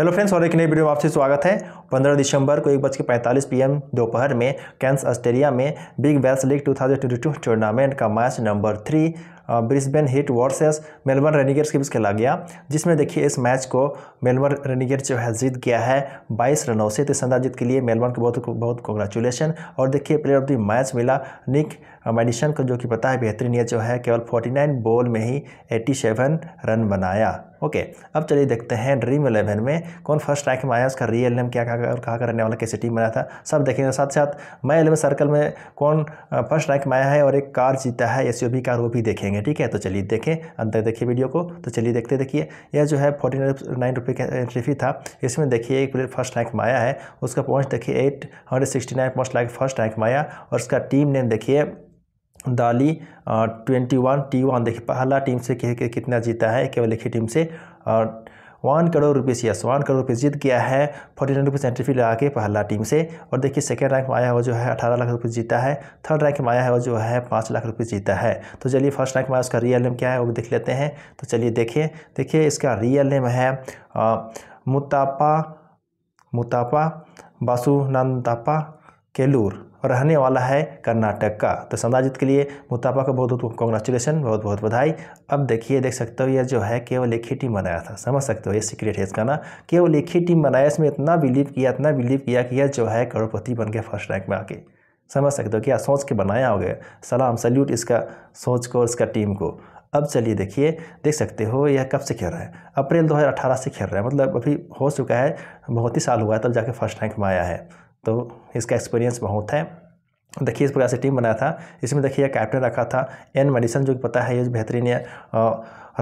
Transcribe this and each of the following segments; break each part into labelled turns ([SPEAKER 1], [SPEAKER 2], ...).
[SPEAKER 1] hello friends और एक नई वीडियो में आपसे स्वागत है 15 दिसंबर को एक बज के पैंतालीस पी दोपहर में कैंस ऑस्ट्रेलिया में बिग बैस लीग 2022 टूर्नामेंट का match number three Brisbane Heat versus Melbourne Renegades के बीच खेला गया जिसमें देखिए इस मैच को मेलबर्न रेनिगेट्स जो है जीत गया है 22 रनों से तो जीत के लिए मेलबर्न को बहुत बहुत कॉन्ग्रेचुलेसन और देखिए प्लेयर ऑफ द मैच मिला निक मेडिसन को जो कि पता है बेहतरीन ये जो है केवल 49 बॉल में ही 87 रन बनाया ओके अब चलिए देखते हैं ड्रीम इलेवन में कौन फर्स्ट रैंक में आया उसका रियल नेम क्या कहा और कहाँ का रहने वाला कैसे टीम बनाया था सब देखेंगे साथ साथ मैं इलेवन सर्कल में कौन फर्स्ट रैंक में आया है और एक कार जीता है एस कार वो भी देखेंगे ठीक है तो चलिए देखें अंत तक देखिए वीडियो को तो चलिए देखते देखिए यह जो है फोर्टी नाइन रुपये का एंट्री फी था इसमें देखिए एक प्लेयर फर्स्ट रैंक में आया है उसका पॉइंट देखिए eight hundred sixty nine point lakh first rank में आया और उसका टीम नेम देखिए दाली ट्वेंटी वन टी वन देखिए पहला टीम से कह के कितना जीता है केवल एक ही टीम से और one crore rupees yes one crore rupees जीत गया है forty nine rupees entry fee लगा के पहला टीम से और देखिए सेकेंड रैंक में आया हुआ जो है अठारह लाख रुपीस जीता है थर्ड रैंक में आया हुआ जो है पाँच लाख रुपीस जीता है तो चलिए फर्स्ट रैंक में आया उसका रियल नेम क्या है वो भी देख लेते हैं तो चलिए देखिए देखिए इसका रियल नेम है मुतापा मुतापा बासुनंदापा केलूर और रहने वाला है कर्नाटक का तो संदाजित के लिए मुतापा का बहुत बहुत कॉन्ग्रेचुलेसन बहुत बहुत बधाई अब देखिए देख सकते हो यह जो है केवल एक ही टीम बनाया था समझ सकते हो ये सीक्रेट है इसका ना केवल एक ही टीम बनाया इसमें इतना बिलीव किया इतना बिलीव किया कि यह जो है करोड़पति बन के फर्स्ट रैंक में आके समझ सकते हो क्या सोच के बनाया हो गया सलाम सल्यूट इसका सोच को और इसका टीम को अब चलिए देखिए देख सकते हो यह कब से खेल रहा है अप्रैल 2018 से खेल रहा है मतलब अभी हो चुका है बहुत ही साल हुआ है तब जाके फर्स्ट रैंक में आया है तो इसका एक्सपीरियंस बहुत है देखिए इस प्रकार से टीम बनाया था इसमें देखिए कैप्टन रखा था एन मेडिसन जो पता है ये बेहतरीन है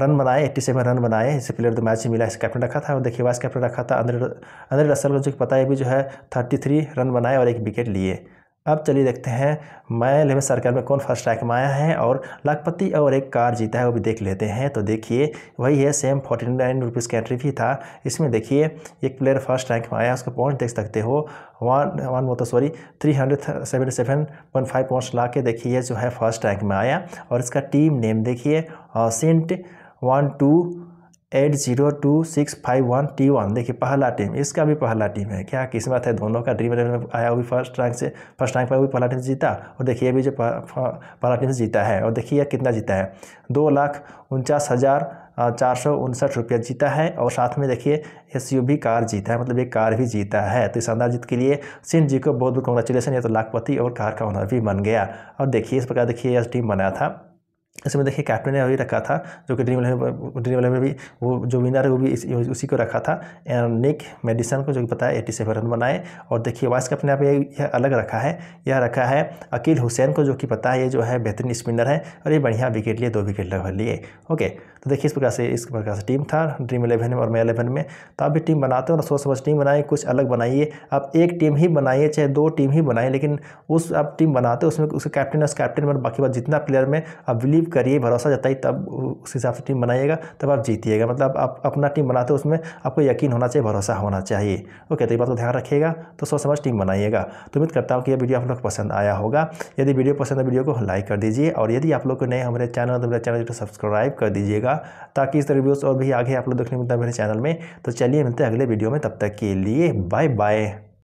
[SPEAKER 1] रन बनाए एट्टी सेवन रन बनाए इसे प्लेयर द मैच मिला इसे कैप्टन रखा था और देखिए वाइस कैप्टन रखा था अंदर अंदर रसल को जो पता है भी जो है थर्टी थ्री रन बनाए और एक विकेट लिए अब चलिए देखते हैं मैं लेवे सरकार में कौन फर्स्ट रैंक में आया है और लाखपति और एक कार जीता है वो भी देख लेते हैं तो देखिए वही है सेम फोर्टी नाइन रुपीज़ का एंट्री भी था इसमें देखिए एक प्लेयर फर्स्ट रैंक में आया उसका पॉइंट देख सकते हो वन वन वो तो sorry three hundred seventy seven point five points ला के देखिए जो है फर्स्ट रैंक में आया और इसका टीम नेम देखिए सेंट one two eight zero two six five one T one देखिए पहला टीम इसका भी पहला टीम है क्या किस्मत है दोनों का ड्रीम इलेवन में आया हुई फर्स्ट रैंक से फर्स्ट रैंक पर भी पहला टीम से जीता और देखिए भी जो पहला टीम से जीता है और देखिए कितना जीता है दो लाख उनचास हज़ार चार सौ उनसठ रुपया जीता है और साथ में देखिए एस यू भी कार जीता है मतलब एक कार भी जीता है तो इस अंदाज जीत के लिए सिंह जी को बहुत बहुत कॉन्ग्रेचुलेसन या तो लाखपति और कार का ऑनर भी बन गया और देखिए इस प्रकार देखिए यह टीम बनाया था इसमें देखिए कैप्टन ने अभी रखा था जो कि ड्रीम इलेवन ड्रीम इलेवन में भी वो जो विनर है वो भी इस, उसी को रखा था एंड निक मेडिसन को जो कि पता है एटी सेवन रन बनाए और देखिए वाइस कैप्टन यहाँ पे यह अलग रखा है यह रखा है अकील हुसैन को जो कि पता है ये जो है बेहतरीन स्पिनर है और ये बढ़िया विकेट लिए दो विकेट लिए ओके तो देखिए इस प्रकार से इस प्रकार से टीम था ड्रीम इलेवन में और मैं इलेवन में तो आप भी टीम बनाते हो और सोच समझ टीम बनाए कुछ अलग बनाइए आप एक टीम ही बनाइए चाहे दो टीम ही बनाए लेकिन उस आप टीम बनाते हो उसमें उसके कैप्टन और कैप्टन और बाकी बात जितना प्लेयर में आप बिलीव करिए भरोसा जताइए तब उस हिसाब से टीम बनाइएगा तब आप जीतिएगा मतलब आप अपना टीम बनाते हो उसमें आपको यकीन होना चाहिए भरोसा होना चाहिए ओके तो ये बात को ध्यान रखिएगा तो सोच समझ टीम बनाइएगा तो उम्मीद करता हूँ कि यह वीडियो आप लोग पसंद आया होगा यदि वीडियो पसंद है वीडियो को लाइक कर दीजिए और यदि आप लोग को नए हमारे चैनल तो मेरे चैनल को सब्सक्राइब कर दीजिएगा ताकि इस तरह और भी आगे आप लोग देखने को मिलता है मेरे चैनल में तो चलिए मिलते हैं अगले वीडियो में तब तक के लिए बाय बाय